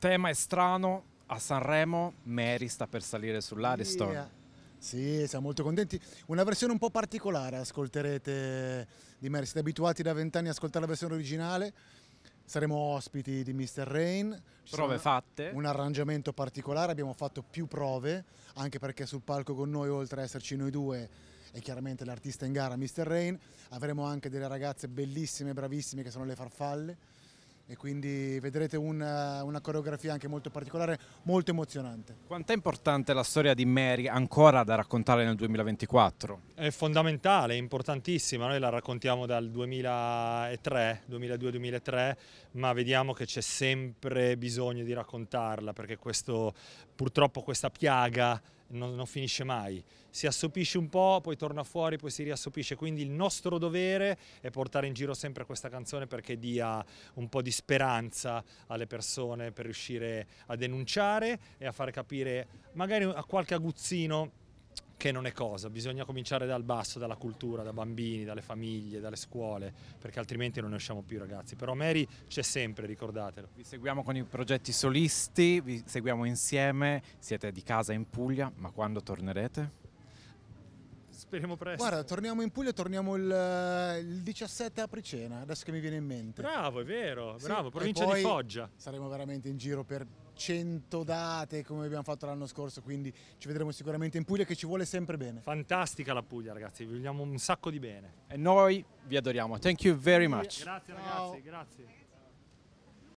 tema è strano, a Sanremo Mary sta per salire sull'Ariston. Yeah. Sì, siamo molto contenti. Una versione un po' particolare ascolterete di Mary. Siete abituati da vent'anni a ascoltare la versione originale. Saremo ospiti di Mr. Rain. Ci prove fatte. Un arrangiamento particolare, abbiamo fatto più prove, anche perché sul palco con noi, oltre ad esserci noi due, è chiaramente l'artista in gara Mr. Rain, avremo anche delle ragazze bellissime, bravissime, che sono le farfalle e quindi vedrete una, eh, una coreografia anche molto particolare, molto emozionante. Quanto è importante la storia di Mary ancora da raccontare nel 2024? È fondamentale, è importantissima, noi la raccontiamo dal 2003, 2002-2003, ma vediamo che c'è sempre bisogno di raccontarla perché questo, purtroppo questa piaga non, non, finisce mai, si assopisce un po', poi torna fuori, poi si riassopisce, quindi il nostro dovere è portare in giro sempre questa canzone perché dia un po' di speranza alle persone per riuscire a denunciare e a far capire magari a qualche aguzzino che non è cosa, bisogna cominciare dal basso, dalla cultura, da bambini, dalle famiglie, dalle scuole, perché altrimenti non ne usciamo più ragazzi. Però Mary c'è sempre, ricordatelo. Vi seguiamo con i progetti solisti, vi seguiamo insieme, siete di casa in Puglia, ma quando tornerete? Speriamo presto. Guarda, torniamo in Puglia, torniamo il, il 17 apri cena, adesso che mi viene in mente. Bravo, è vero, sì, bravo, provincia di Foggia. Saremo veramente in giro per 100 date come abbiamo fatto l'anno scorso, quindi ci vedremo sicuramente in Puglia che ci vuole sempre bene. Fantastica la Puglia ragazzi, vi vogliamo un sacco di bene. E noi vi adoriamo, thank you very much. Grazie ragazzi, grazie.